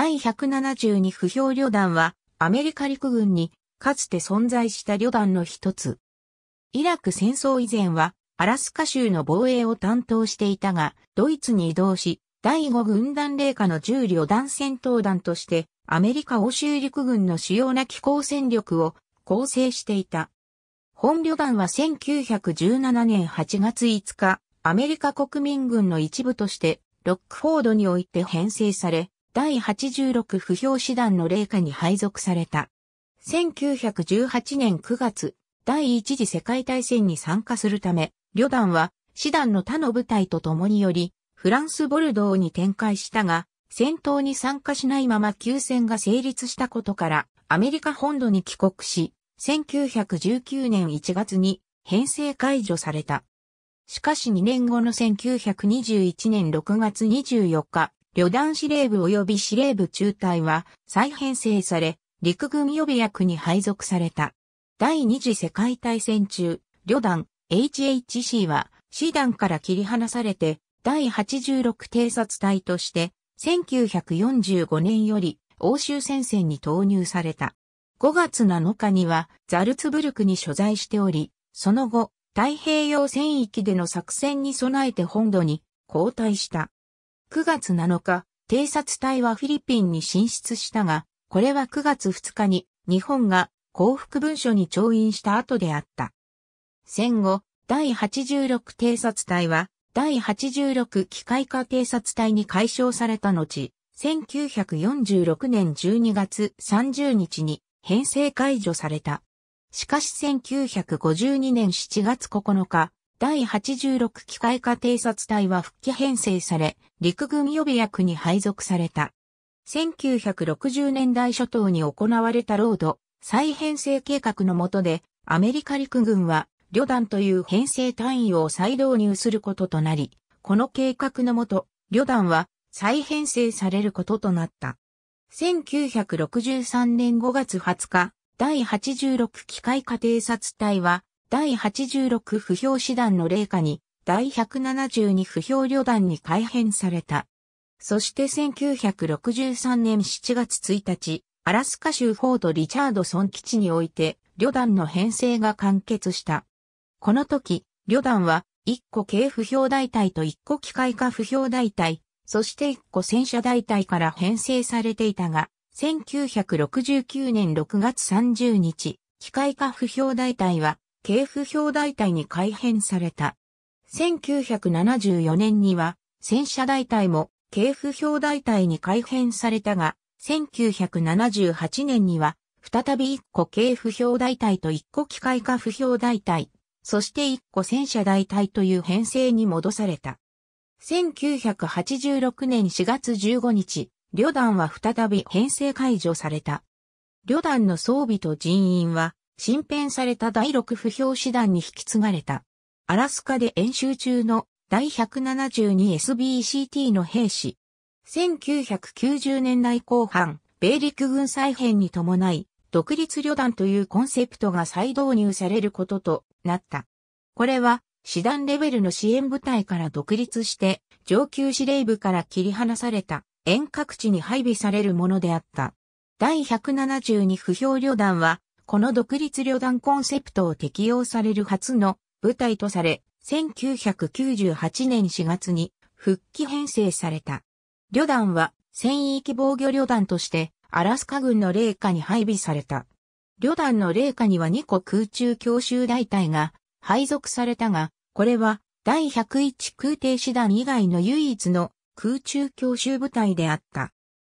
第172不評旅団は、アメリカ陸軍に、かつて存在した旅団の一つ。イラク戦争以前は、アラスカ州の防衛を担当していたが、ドイツに移動し、第5軍団霊下の10旅団戦闘団として、アメリカ欧州陸軍の主要な機構戦力を構成していた。本旅団は1917年8月5日、アメリカ国民軍の一部として、ロックフォードにおいて編成され、第86不評師団の霊下に配属された。1918年9月、第一次世界大戦に参加するため、旅団は、師団の他の部隊と共により、フランス・ボルドーに展開したが、戦闘に参加しないまま休戦が成立したことから、アメリカ本土に帰国し、1919年1月に編成解除された。しかし2年後の1921年6月24日、旅団司令部及び司令部中隊は再編成され、陸軍予備役に配属された。第二次世界大戦中、旅団 HHC は師団から切り離されて第86偵察隊として1945年より欧州戦線に投入された。5月7日にはザルツブルクに所在しており、その後太平洋戦域での作戦に備えて本土に交代した。9月7日、偵察隊はフィリピンに進出したが、これは9月2日に日本が幸福文書に調印した後であった。戦後、第86偵察隊は、第86機械化偵察隊に解消された後、1946年12月30日に編成解除された。しかし1952年7月9日、第86機械化偵察隊は復帰編成され、陸軍予備役に配属された。1960年代初頭に行われたロード再編成計画の下で、アメリカ陸軍は旅団という編成単位を再導入することとなり、この計画の下、旅団は再編成されることとなった。1963年5月20日、第86機械化偵察隊は、第86不評師団の霊下に、第172不評旅団に改編された。そして1963年7月1日、アラスカ州フォード・リチャードソン基地において、旅団の編成が完結した。この時、旅団は、1個軽不評大隊と1個機械化不評大隊、そして1個戦車大隊から編成されていたが、1969年6月30日、機械化不評大隊は系譜表大隊に改編された。1974年には、戦車大隊も系譜表大隊に改編されたが、1978年には、再び一個系譜表大隊と一個機械化不表大隊、そして一個戦車大隊という編成に戻された。1986年4月15日、旅団は再び編成解除された。旅団の装備と人員は新編された第6不評師団に引き継がれた。アラスカで演習中の第 172SBCT の兵士。1990年代後半、米陸軍再編に伴い、独立旅団というコンセプトが再導入されることとなった。これは、師団レベルの支援部隊から独立して、上級司令部から切り離された遠隔地に配備されるものであった。第172不評旅団はこの独立旅団コンセプトを適用される初の部隊とされ、1998年4月に復帰編成された。旅団は戦域防御旅団としてアラスカ軍の霊下に配備された。旅団の霊下には2個空中強襲大隊が配属されたが、これは第101空挺師団以外の唯一の空中強襲部隊であった。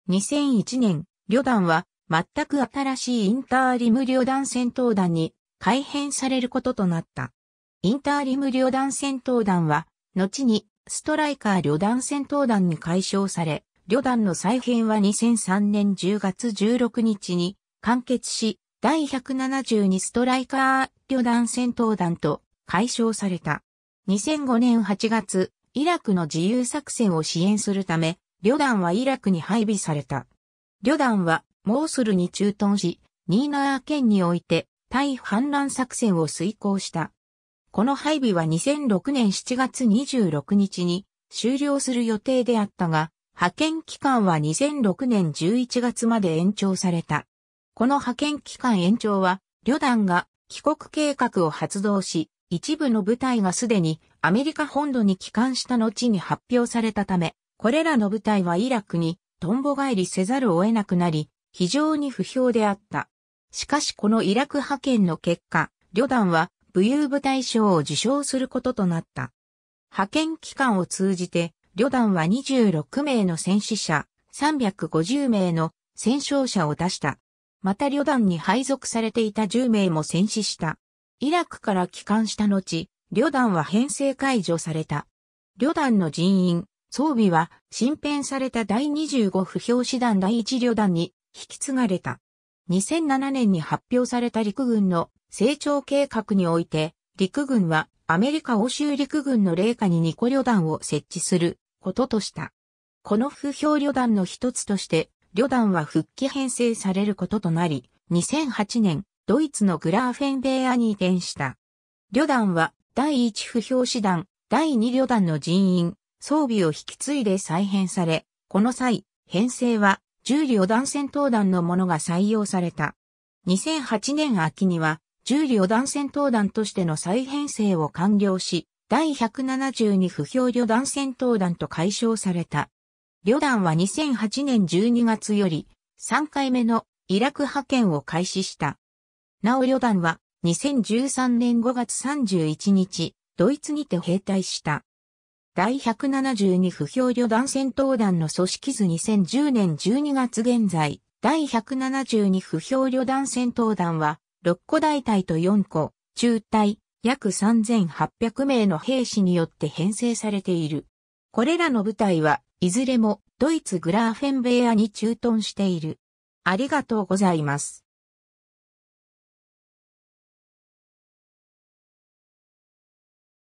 2001年、旅団は全く新しいインターリム旅団戦闘団に改編されることとなった。インターリム旅団戦闘団は、後にストライカー旅団戦闘団に解消され、旅団の再編は2003年10月16日に完結し、第172ストライカー旅団戦闘団と解消された。2005年8月、イラクの自由作戦を支援するため、旅団はイラクに配備された。旅団はモースルに駐屯し、ニーナー県において対反乱作戦を遂行した。この配備は2006年7月26日に終了する予定であったが、派遣期間は2006年11月まで延長された。この派遣期間延長は、旅団が帰国計画を発動し、一部の部隊がすでにアメリカ本土に帰還した後に発表されたため、これらの部隊はイラクにトンボ返りせざるを得なくなり、非常に不評であった。しかしこのイラク派遣の結果、旅団は武勇部大賞を受賞することとなった。派遣期間を通じて、旅団は26名の戦死者、350名の戦勝者を出した。また旅団に配属されていた10名も戦死した。イラクから帰還した後、旅団は編成解除された。旅団の人員、装備は新編された第25不評師団第1旅団に引き継がれた。2007年に発表された陸軍の成長計画において、陸軍はアメリカ欧州陸軍の霊下に2個旅団を設置することとした。この不評旅団の一つとして、旅団は復帰編成されることとなり、2008年、ドイツのグラーフェンベアに移転した。旅団は第1不評師団、第2旅団の人員、装備を引き継いで再編され、この際、編成は重量弾戦闘団のものが採用された。2008年秋には、重量弾戦闘団としての再編成を完了し、第172不評旅団戦闘団と解消された。旅団は2008年12月より3回目のイラク派遣を開始した。なお旅団は2013年5月31日、ドイツにて兵隊した。第172不評旅団戦闘団の組織図2010年12月現在、第172不評旅団戦闘団は、6個大隊と4個、中隊、約3800名の兵士によって編成されている。これらの部隊は、いずれも、ドイツグラーフェンベアに駐屯している。ありがとうございます。